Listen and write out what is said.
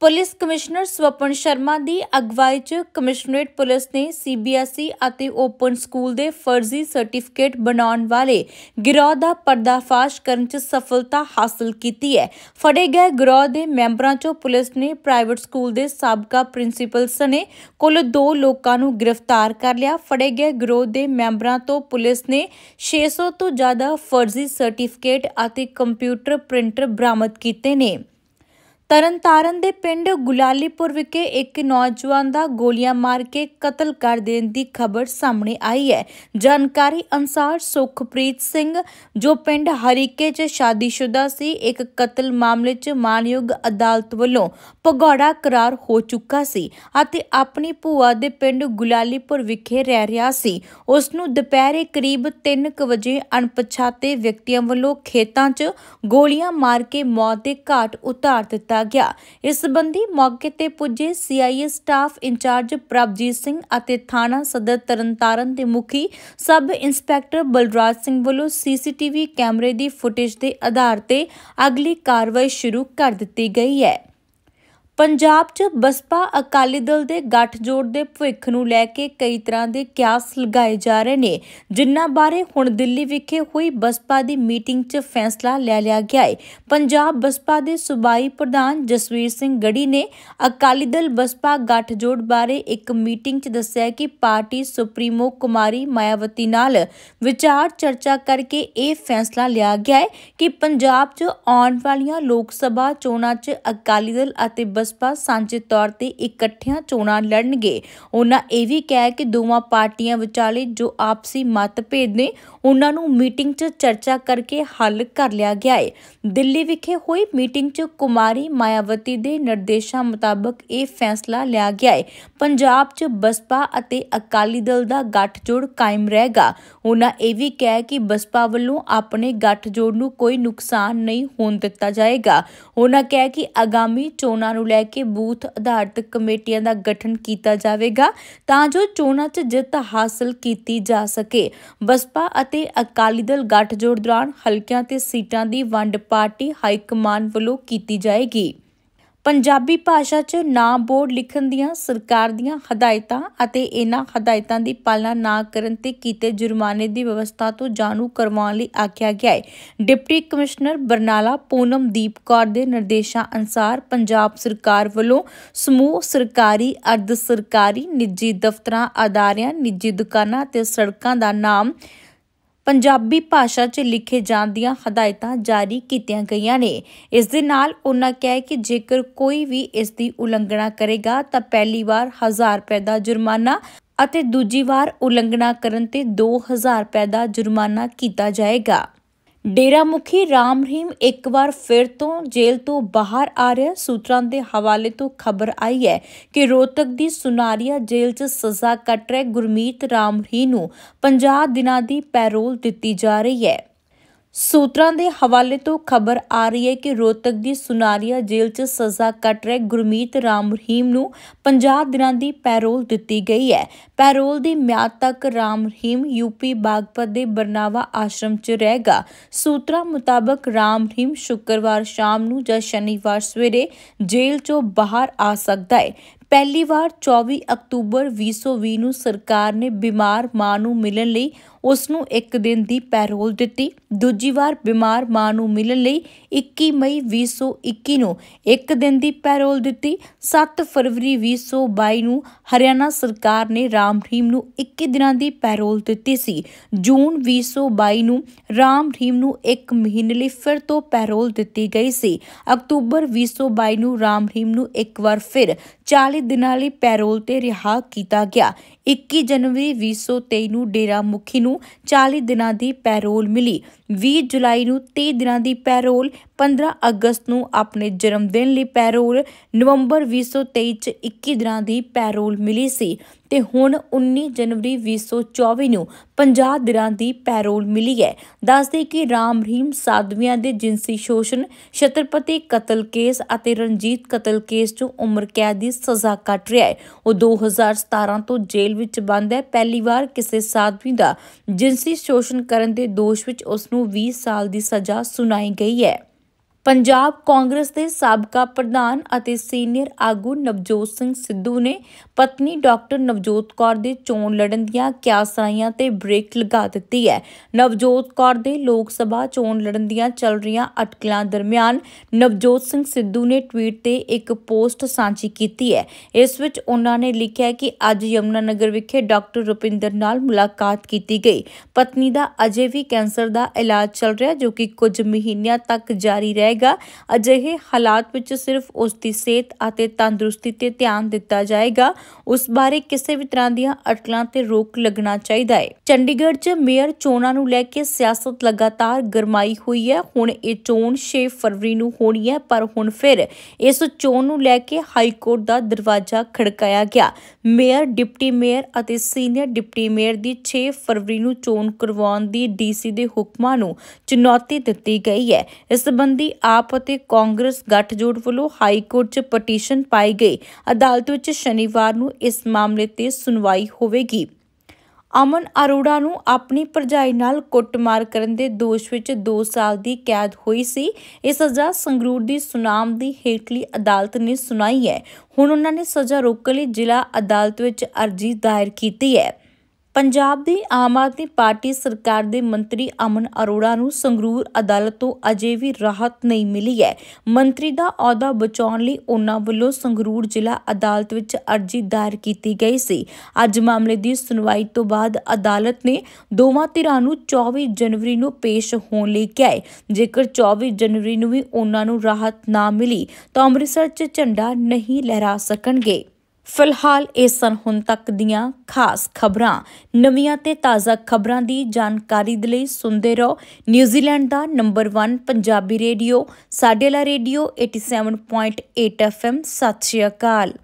police commissioner Swapan Sharma ਦੀ ਅਗਵਾਈ 'ਚ ਕਮਿਸ਼ਨਰੇਟ ਪੁਲਿਸ ਨੇ ਸੀਬੀਐਸਈ ਅਤੇ ਓਪਨ ਸਕੂਲ ਦੇ ਫਰਜ਼ੀ ਸਰਟੀਫਿਕੇਟ ਬਣਾਉਣ ਵਾਲੇ ਗਿਰੋਹ ਦਾ ਪਰਦਾਫਾਸ਼ ਕਰਨ 'ਚ ਸਫਲਤਾ ਹਾਸਲ ਕੀਤੀ ਹੈ ਫੜੇ ਗਏ ਗਿਰੋਹ ਦੇ ਮੈਂਬਰਾਂ 'ਚੋਂ ਪੁਲਿਸ ਨੇ ਪ੍ਰਾਈਵੇਟ ਸਕੂਲ ਦੇ ਸਾਬਕਾ ਪ੍ਰਿੰਸੀਪਲ ਸਨੇ ਕੁੱਲ 2 ਲੋਕਾਂ ਨੂੰ ਗ੍ਰਿਫਤਾਰ ਕਰ ਲਿਆ ਫੜੇ ਗਏ ਗਿਰੋਹ ਦੇ ਮੈਂਬਰਾਂ ਤੋਂ ਪੁਲਿਸ ਨੇ 600 ਤੋਂ ਜ਼ਿਆਦਾ ਫਰਜ਼ੀ ਸਰਟੀਫਿਕੇਟ ਅਤੇ ਕੰਪਿਊਟਰ ਪ੍ਰਿੰਟਰ ਬਰਾਮਦ ਕੀਤੇ ਨੇ ਤਰਨਤਾਰਨ ਦੇ ਪਿੰਡ ਗੁਲਾਲੀਪੁਰ ਵਿਖੇ ਇੱਕ ਨੌਜਵਾਨ ਦਾ ਗੋਲੀਆਂ ਮਾਰ ਕੇ ਕਤਲ ਕਰ ਦੇਣ ਦੀ ਖਬਰ ਸਾਹਮਣੇ ਆਈ ਹੈ ਜਾਣਕਾਰੀ ਅਨਸਾਰ ਸੁਖਪ੍ਰੀਤ ਸਿੰਘ ਜੋ ਪਿੰਡ ਹਰੀਕੇ 'ਚ ਸ਼ਾਦੀशुदा ਸੀ ਇੱਕ ਕਤਲ ਮਾਮਲੇ 'ਚ ਮਾਨਯੋਗ ਅਦਾਲਤ ਵੱਲੋਂ ਪਗੋੜਾ ਕਰਾਰ ਹੋ ਚੁੱਕਾ ਸੀ ਅਤੇ ਆਪਣੀ ਭੂਆ ਦੇ ਪਿੰਡ ਗੁਲਾਲੀਪੁਰ ਵਿਖੇ ਰਹਿ ਰਿਹਾ ਸੀ ਉਸ ਨੂੰ ਦੁਪਹਿਰੇ ਕਰੀਬ 3:00 ਵਜੇ ਅਣਪਛਾਤੇ ਵਿਅਕਤੀਆਂ ਵੱਲੋਂ ਖੇਤਾਂ 'ਚ ਗੋਲੀਆਂ ਮਾਰ ਕੇ ਮੌਤ ਦੇ ਘਾਟ ਉਤਾਰ ਦਿੱਤਾ ਕੀਤਾ ਗਿਆ ਇਸ ਸੰਬੰਧੀ ਮੌਕੇ ਤੇ ਪੁੱਜੇ CIA staff incharge Prabhjit Singh ਅਤੇ ਥਾਣਾ ਸਦਰ ਤਰਨਤਾਰਨ ਦੇ ਮੁਖੀ ਸਬ ਇੰਸਪੈਕਟਰ ਬਲਰਾਜ ਸਿੰਘ ਵੱਲੋਂ ਸੀਸੀਟੀਵੀ ਕੈਮਰੇ ਦੀ ਫੁਟੇਜ ਦੇ ਆਧਾਰ ਤੇ ਅਗਲੀ ਕਾਰਵਾਈ ਸ਼ੁਰੂ ਕਰ ਦਿੱਤੀ ਗਈ ਹੈ ਪੰਜਾਬ 'ਚ ਬਸਪਾ ਅਕਾਲੀ ਦਲ ਦੇ ਗੱਠਜੋੜ ਦੇ ਭਵਿੱਖ ਨੂੰ ਲੈ ਕੇ ਕਈ ਤਰ੍ਹਾਂ ਦੇ ਕਿਆਸ ਲਗਾਏ ਜਾ ਰਹੇ ਨੇ ਜਿਨ੍ਹਾਂ ਬਾਰੇ ਹੁਣ ਦਿੱਲੀ ਵਿਖੇ ਹੋਈ ਬਸਪਾ ਦੀ ਮੀਟਿੰਗ 'ਚ ਫੈਸਲਾ ਲੈ ਲਿਆ ਗਿਆ ਹੈ ਪੰਜਾਬ ਬਸਪਾ ਦੇ ਸੁਬਾਈ ਪ੍ਰਧਾਨ ਜਸਵੀਰ ਸਿੰਘ ਗੜੀ ਨੇ ਅਕਾਲੀ ਦਲ ਬਸਪਾ ਗੱਠਜੋੜ ਬਾਰੇ ਇੱਕ ਮੀਟਿੰਗ 'ਚ ਦੱਸਿਆ ਕਿ ਪਾਰਟੀ ਸੁਪਰੀਮੋ ਕੁਮਾਰੀ ਮਾਇਆਵਤੀ ਨਾਲ ਵਿਚਾਰ ਚਰਚਾ ਕਰਕੇ ਇਹ ਫੈਸਲਾ ਲਿਆ ਗਿਆ ਹੈ ਕਿ ਪੰਜਾਬ 'ਚ ਆਉਣ ਵਾਲੀਆਂ ਲੋਕ ਸਭਾ ਚੋਣਾਂ 'ਚ ਅਕਾਲੀ ਦਲ ਅਤੇ ਬਸਪਾ ਸਾਂਝੇ ਤੌਰ ਤੇ ਇਕੱਠਿਆਂ ਚੋਣਾਂ ਲੜਨਗੇ ਉਹਨਾਂ ਇਹ ਵੀ ਕਹਿ ਕਿ ਦੋਵਾਂ ਪਾਰਟੀਆਂ ਵਿਚਾਲੇ ਜੋ ਆਪਸੀ ਮਤਭੇਦ ਨੇ ਉਹਨਾਂ ਨੂੰ ਮੀਟਿੰਗ 'ਚ ਚਰਚਾ ਕਰਕੇ ਹੱਲ ਕਰ ਲਿਆ ਗਿਆ ਹੈ ਦਿੱਲੀ ਵਿਖੇ ਹੋਈ ਮੀਟਿੰਗ 'ਚ ਕੁਮਾਰੀ ਮਾਇਆਵਤੀ ਦੇ ਨਿਰਦੇਸ਼ਾਂ ਮੁਤਾਬਕ ਇਹ ਫੈਸਲਾ ਲਿਆ ਗਿਆ ਹੈ ਪੰਜਾਬ 'ਚ ਬਸਪਾ ਅਤੇ ਅਕਾਲੀ ਦਲ ਦਾ ਗੱਠਜੋੜ ਕਾਇਮ ਰਹੇਗਾ ਉਹਨਾਂ ਇਹ ਵੀ ਕਹਿ ਕਿ ਬਸਪਾ ਵੱਲੋਂ ਆਪਣੇ ਗੱਠਜੋੜ ਨੂੰ ਕੋਈ ਨੁਕਸਾਨ ਨਹੀਂ ਹੋਣ ਦਿੱਤਾ ਜਾਏਗਾ ਉਹਨਾਂ ਕਹਿ ਕਿ ਆਗਾਮੀ ਚੋਣਾਂ ਨੂੰ ਲੈ ਕੇ ਬੂਥ ਆਧਾਰਿਤ ਕਮੇਟੀਆਂ ਦਾ ਗਠਨ ਕੀਤਾ ਜਾਵੇਗਾ ਤਾਂ ਜੋ ਚੋਣਾਂ 'ਚ ਜਿੱਤ ਹਾਸਲ ਕੀਤੀ ਜਾ ਸਕੇ ਬਸਪਾ ਅਤੇ ਅਕਾਲੀ ਦਲ ਗੱਠਜੋੜ ਦੌਰਾਨ ਹਲਕਿਆਂ ਤੇ ਸੀਟਾਂ ਦੀ ਵੰਡ ਪਾਰਟੀ ਹਾਈ ਕਮਾਂਡ ਵੱਲੋਂ ਕੀਤੀ ਜਾਏਗੀ ਪੰਜਾਬੀ ਭਾਸ਼ਾ 'ਚ ਨਾ ਬੋਰਡ ਲਿਖਣ ਦੀਆਂ ਸਰਕਾਰ ਦੀਆਂ ਹਦਾਇਤਾਂ ਅਤੇ ਇਹਨਾਂ ਹਦਾਇਤਾਂ ਦੀ ਪਾਲਣਾ ਨਾ ਕਰਨ ਤੇ ਕੀਤੇ ਜੁਰਮਾਨੇ ਦੀ ਵਿਵਸਥਾ ਤੋਂ ਜਾਣੂ ਕਰਵਾਉਣ ਲਈ ਆਖਿਆ ਗਿਆ ਹੈ ਡਿਪਟੀ ਕਮਿਸ਼ਨਰ ਬਰਨਾਲਾ ਪੂਨਮ ਕੌਰ ਦੇ ਨਿਰਦੇਸ਼ਾਂ ਅਨਸਾਰ ਪੰਜਾਬ ਸਰਕਾਰ ਵੱਲੋਂ ਸਮੂਹ ਸਰਕਾਰੀ ਅਰਧ ਸਰਕਾਰੀ ਨਿੱਜੀ ਦਫ਼ਤਰਾਂ ਅਦਾਰਿਆਂ ਨਿੱਜੀ ਦੁਕਾਨਾਂ ਤੇ ਸੜਕਾਂ ਦਾ ਨਾਮ ਪੰਜਾਬੀ ਭਾਸ਼ਾ 'ਚ ਲਿਖੇ ਜਾਣ ਦੀਆਂ ਹਦਾਇਤਾਂ ਜਾਰੀ ਕੀਤੀਆਂ ਗਈਆਂ ਨੇ ਇਸ ਦੇ ਨਾਲ ਉਹਨਾਂ ਕਹੇ ਕਿ ਜੇਕਰ ਕੋਈ ਵੀ ਇਸ ਦੀ ਉਲੰਘਣਾ ਕਰੇਗਾ ਤਾਂ ਪਹਿਲੀ ਵਾਰ 1000 ਰੁਪਏ ਦਾ ਜੁਰਮਾਨਾ ਅਤੇ ਦੂਜੀ ਵਾਰ ਉਲੰਘਣਾ ਕਰਨ ਤੇ 2000 ਰੁਪਏ ਦਾ ਜੁਰਮਾਨਾ ਕੀਤਾ ਜਾਏਗਾ ਡੇਰਾ ਮੁਖੀ ਰਾਮ ਰਹੀਮ ਇੱਕ ਵਾਰ ਫਿਰ ਤੋਂ ਜੇਲ੍ਹ ਤੋਂ ਬਾਹਰ ਆ ਰਿਹਾ ਸੂਤਰਾਂ ਦੇ ਹਵਾਲੇ ਤੋਂ ਖਬਰ ਆਈ ਹੈ ਕਿ ਰੋਤਕ ਦੀ ਸੁਨਾਰੀਆ ਜੇਲ੍ਹ 'ਚ ਸਜ਼ਾ ਕੱਟ ਰਿਹਾ ਗੁਰਮੀਤ ਰਾਮ ਰਹੀਮ ਨੂੰ 50 ਦਿਨਾਂ ਦੀ ਪੈਰੋਲ ਦਿੱਤੀ ਜਾ ਰਹੀ ਹੈ ਸੂਤਰਾਂ ਦੇ ਹਵਾਲੇ ਤੋਂ ਖਬਰ ਆ ਰਹੀ ਹੈ ਕਿ ਰੋਤਕ ਦੀ ਸੁਨਾਰੀਆ ਜੇਲ੍ਹ 'ਚ ਸਜ਼ਾ ਕੱਟ ਰਹੇ ਗੁਰਮੀਤ ਰਾਮ ਰਹੀਮ ਨੂੰ 50 ਦਿਨਾਂ ਦੀ ਪੈਰੋਲ ਦਿੱਤੀ ਗਈ ਹੈ ਪੈਰੋਲ ਦੀ ਮਿਆਦ ਤੱਕ ਰਾਮ ਰਹੀਮ ਯੂਪੀ ਬਾਗਪਤ ਦੇ ਬਰਨਾਵਾ ਆਸ਼ਰਮ 'ਚ ਰਹੇਗਾ ਸੂਤਰਾਂ ਮੁਤਾਬਕ ਰਾਮ ਰਹੀਮ ਸ਼ੁੱਕਰਵਾਰ ਸ਼ਾਮ ਨੂੰ ਜਾਂ ਸ਼ਨੀਵਾਰ ਸਵੇਰੇ ਜੇਲ੍ਹ 'ਚੋਂ ਬਾਹਰ ਆ ਸਕਦਾ ਹੈ ਪਹਿਲੀ ਵਾਰ 24 ਅਕਤੂਬਰ 2020 ਨੂੰ ਸਰਕਾਰ ਨੇ ਬਿਮਾਰ ਮਾਂ ਨੂੰ ਮਿਲਣ ਲਈ ਉਸ ਨੂੰ ਇੱਕ ਦਿਨ ਦੀ ਪੈਰੋਲ ਦਿੱਤੀ ਦੂਜੀ ਵਾਰ ਬਿਮਾਰ ਮਾਂ ਨੂੰ ਮਿਲਣ ਲਈ 21 ਮਈ 2021 ਨੂੰ ਇੱਕ ਦਿਨ ਦੀ ਪੈਰੋਲ ਦਿੱਤੀ 7 ਫਰਵਰੀ 2022 ਨੂੰ ਹਰਿਆਣਾ ਸਰਕਾਰ ਨੇ ਰਾਮ ਰੀਮ ਨੂੰ 21 ਦਿਨਾਂ ਦੀ ਪੈਰੋਲ ਦਿੱਤੀ ਸੀ ਜੂਨ 2022 ਨੂੰ ਰਾਮ ਰੀਮ ਨੂੰ 1 ਮਹੀਨੇ ਲਈ ਫਿਰ ਤੋਂ ਪੈਰੋਲ ਦਿੱਤੀ ਗਈ ਸੀ ਅਕਤੂਬਰ 2022 ਨੂੰ ਰਾਮ ਰੀਮ ਨੂੰ ਇੱਕ ਵਾਰ ਫਿਰ 40 ਦਿਨਾਂ ਲਈ ਪੈਰੋਲ ਤੇ ਰਿਹਾ ਕੀਤਾ ਗਿਆ 21 ਜਨਵਰੀ 2023 ਨੂੰ ਡੇਰਾ ਮੁਖੀ ਨੂੰ 40 ਦਿਨਾਂ ਦੀ ਪੈਰੋਲ ਮਿਲੀ 20 ਜੁਲਾਈ ਨੂੰ 30 ਦਿਨਾਂ ਦੀ ਪੈਰੋਲ 15 ਅਗਸਤ ਨੂੰ ਆਪਣੇ ਜਨਮ ਦਿਨ ਲਈ ਪੈਰੋਲ ਨਵੰਬਰ 2023 ਚ 21 ਦਿਨਾਂ ਦੀ ਪੈਰੋਲ ਮਿਲੀ ਸੀ ਤੇ ਹੁਣ 19 ਜਨਵਰੀ 2024 ਨੂੰ 50 ਦਿਨਾਂ ਦੀ ਪੈਰੋਲ ਮਿਲੀ ਹੈ ਦੱਸਦੇ ਕਿ ਰਾਮ ਰਹੀਮ ਸਾਧਵੀਆਂ ਦੇ ਜਿੰਸੀ ਸ਼ੋਸ਼ਣ ਛਤਰਪਤੀ ਕਤਲ ਕੇਸ ਅਤੇ ਰਣਜੀਤ ਕਤਲ ਕੇਸ 'ਚ ਉਮਰ ਕੈਦ ਦੀ ਸਜ਼ਾ ਕੱਟ ਰਿਹਾ ਹੈ ਉਹ 2017 ਤੋਂ ਜੇਲ੍ਹ ਵਿੱਚ ਬੰਦ ਹੈ ਪਹਿਲੀ ਵਾਰ ਕਿਸੇ ਸਾਧਵੀ ਦਾ ਜਿਨਸੀ ਸ਼ੋਸ਼ਣ ਕਰਨ ਦੇ ਦੋਸ਼ ਵਿੱਚ ਉਸ ਨੂੰ 20 ਸਾਲ ਦੀ ਸਜ਼ਾ ਸੁਣਾਈ ਗਈ ਹੈ ਪੰਜਾਬ ਕਾਂਗਰਸ ਦੇ ਸਾਬਕਾ ਪ੍ਰਧਾਨ ਅਤੇ ਸੀਨੀਅਰ ਆਗੂ ਨਵਜੋਤ ਸਿੰਘ ਸਿੱਧੂ ਨੇ ਪਤਨੀ ਡਾਕਟਰ ਨਵਜੋਤ ਕੌਰ ਦੇ ਚੋਣ ਲੜਨ ਦੀਆਂ ਕਿਆਸਰਾਈਆਂ ਤੇ ਬ੍ਰੇਕ ਲਗਾ ਦਿੱਤੀ ਹੈ ਨਵਜੋਤ ਕੌਰ ਦੇ ਲੋਕ ਸਭਾ ਚੋਣ ਲੜਨ ਦੀਆਂ ਚੱਲ ਰਹੀਆਂ ਅਟਕਲਾਂ ਦਰਮਿਆਨ ਨਵਜੋਤ ਸਿੰਘ ਸਿੱਧੂ ਨੇ ਟਵੀਟ ਤੇ ਇੱਕ ਪੋਸਟ ਸਾਂਝੀ ਕੀਤੀ ਹੈ ਇਸ ਵਿੱਚ ਉਹਨਾਂ ਨੇ ਲਿਖਿਆ ਕਿ ਅੱਜ ਯਮਨਾਨਗਰ ਵਿਖੇ ਡਾਕਟਰ ਰੁਪਿੰਦਰ ਨਾਲ ਮੁਲਾਕਾਤ ਕੀਤੀ ਗਈ ਪਤਨੀ ਦਾ ਅਜੇ ਵੀ ਕੈਂਸਰ ਦਾ ਇਲਾਜ ਚੱਲ ਰਿਹਾ ਜੋ ਕਿ ਕੁਝ ਮਹੀਨਿਆਂ ਤੱਕ ਜਾਰੀ ਰਹੇ ਜਾਏਗਾ ਅਜਿਹੇ ਹਾਲਾਤ ਵਿੱਚ ਸਿਰਫ ਉਸ ਦੀ ਸਿਹਤ ਅਤੇ ਤੰਦਰੁਸਤੀ ਤੇ ਧਿਆਨ ਦਿੱਤਾ ਜਾਏਗਾ ਉਸ ਬਾਰੇ ਕਿਸੇ ਵੀ ਤਰ੍ਹਾਂ ਦੀਆਂ ਅਟਕਲਾਂ ਤੇ ਰੋਕ ਲੱਗਣਾ ਚਾਹੀਦਾ ਹੈ ਚੰਡੀਗੜ੍ਹ 'ਚ ਮੇਅਰ ਚੋਣਾਂ ਨੂੰ ਲੈ ਕੇ ਸਿਆਸਤ ਲਗਾਤਾਰ ਗਰਮਾਈ ਹੋਈ ਹੈ ਹੁਣ ਇਹ ਚੋਣ 6 ਫਰਵਰੀ ਨੂੰ ਹੋਣੀ ਹੈ ਪਰ ਹੁਣ ਫਿਰ ਇਸ ਚੋਣ ਨੂੰ ਲੈ ਕੇ ਹਾਈ ਕੋਰਟ ਦਾ ਦਰਵਾਜ਼ਾ ਖੜਕਾਇਆ ਗਿਆ ਮੇਅਰ ਡਿਪਟੀ ਮੇਅਰ ਅਤੇ ਸੀਨੀਅਰ ਡਿਪਟੀ ਮੇਅਰ ਦੀ 6 ਫਰਵਰੀ ਨੂੰ ਚੋਣ ਕਰਵਾਉਣ ਦੀ ਡੀਸੀ ਦੇ ਹੁਕਮਾਂ ਨੂੰ ਚੁਣੌਤੀ ਦਿੱਤੀ ਗਈ ਹੈ ਇਸ ਸੰਬੰਧੀ ਆਪ ਅਤੇ ਕਾਂਗਰਸ ਗੱਠਜੋੜ ਵੱਲੋਂ ਹਾਈ ਕੋਰਟ 'ਚ ਪਟੀਸ਼ਨ ਪਾਈ ਗਈ ਅਦਾਲਤ ਵਿੱਚ ਸ਼ਨੀਵਾਰ ਨੂੰ ਇਸ ਮਾਮਲੇ ਤੇ ਸੁਣਵਾਈ ਹੋਵੇਗੀ ਅਮਨ ਅਰੋੜਾ ਨੂੰ ਆਪਣੀ ਪਰਜਾਈ ਨਾਲ ਕੁੱਟਮਾਰ ਕਰਨ ਦੇ ਦੋਸ਼ ਵਿੱਚ 2 ਸਾਲ ਦੀ ਕੈਦ ਹੋਈ ਸੀ ਇਹ ਸਜ਼ਾ ਸੰਗਰੂਰ ਦੀ ਸੁਨਾਮ ਦੀ ਹੇਠਲੀ ਅਦਾਲਤ ਨੇ ਸੁਣਾਈ ਹੈ ਹੁਣ ਉਹਨਾਂ ਨੇ ਸਜ਼ਾ ਰੋਕਣ ਲਈ ਜ਼ਿਲ੍ਹਾ ਅਦਾਲਤ ਵਿੱਚ ਅਰਜ਼ੀ ਦਾਇਰ ਕੀਤੀ ਹੈ ਪੰਜਾਬ ਦੀ ਆਮ ਆਦਮੀ ਪਾਰਟੀ ਸਰਕਾਰ ਦੇ ਮੰਤਰੀ ਅਮਨ ਅਰੋੜਾ ਨੂੰ ਸੰਗਰੂਰ ਅਦਾਲਤ ਤੋਂ ਅਜੇ ਵੀ ਰਾਹਤ ਨਹੀਂ ਮਿਲੀ ਹੈ ਮੰਤਰੀ ਦਾ ਅਹੁਦਾ ਬਚਾਉਣ ਲਈ ਉਹਨਾਂ ਵੱਲੋਂ ਸੰਗਰੂਰ ਜ਼ਿਲ੍ਹਾ ਅਦਾਲਤ ਵਿੱਚ ਅਰਜ਼ੀ ਦਾਇਰ ਕੀਤੀ ਗਈ ਸੀ ਅੱਜ ਮਾਮਲੇ ਦੀ ਸੁਣਵਾਈ ਤੋਂ ਬਾਅਦ ਅਦਾਲਤ ਨੇ ਦੋਵਾਂ ਧਿਰਾਂ ਨੂੰ 24 ਜਨਵਰੀ ਨੂੰ ਪੇਸ਼ ਹੋਣ ਲਈ ਕਿਹਾ ਹੈ ਜੇਕਰ 24 ਜਨਵਰੀ ਨੂੰ ਵੀ ਉਹਨਾਂ ਨੂੰ ਰਾਹਤ ਨਾ ਮਿਲੀ ਤਾਂ ਅੰਮ੍ਰਿਤਸਰ 'ਚ ਝੰਡਾ ਨਹੀਂ ਲਹਿਰਾ ਸਕਣਗੇ ਫਿਲਹਾਲ ਇਹ ਸਨ ਹੁਣ ਤੱਕ ਦੀਆਂ ਖਾਸ ਖਬਰਾਂ ਨਵੀਆਂ ਤੇ ਤਾਜ਼ਾ ਖਬਰਾਂ ਦੀ ਜਾਣਕਾਰੀ ਦੇ ਲਈ ਸੁਣਦੇ ਰਹੋ ਨਿਊਜ਼ੀਲੈਂਡ ਦਾ ਨੰਬਰ 1 ਪੰਜਾਬੀ ਰੇਡੀਓ ਸਾਡੇਲਾ ਰੇਡੀਓ 87.8 ਐਫਐਮ ਸਤਿ ਸ਼੍ਰੀ ਅਕਾਲ